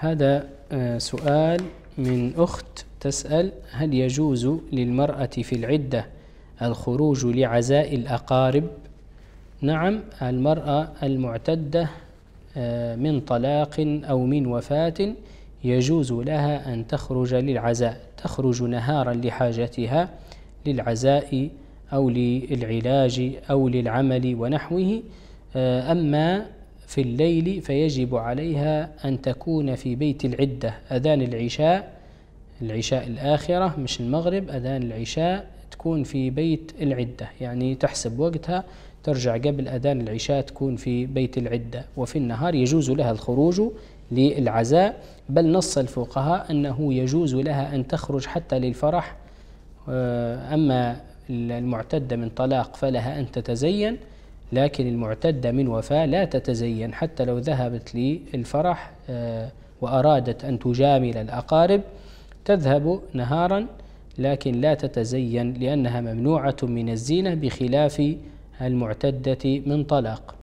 هذا آه، سؤال من أخت تسأل هل يجوز للمرأة في العدة الخروج لعزاء الأقارب نعم المرأة المعتدة آه، من طلاق أو من وفاة يجوز لها أن تخرج للعزاء تخرج نهارا لحاجتها للعزاء أو للعلاج أو للعمل ونحوه آه، أما في الليل فيجب عليها أن تكون في بيت العدة أذان العشاء العشاء الآخرة مش المغرب أذان العشاء تكون في بيت العدة يعني تحسب وقتها ترجع قبل أذان العشاء تكون في بيت العدة وفي النهار يجوز لها الخروج للعزاء بل نص الفقهاء أنه يجوز لها أن تخرج حتى للفرح آه، أما المعتدة من طلاق فلها أن تتزين لكن المعتدة من وفاة لا تتزين حتى لو ذهبت للفرح آه، وأرادت أن تجامل الأقارب تذهب نهارا لكن لا تتزين لأنها ممنوعة من الزينة بخلاف المعتدة من طلاق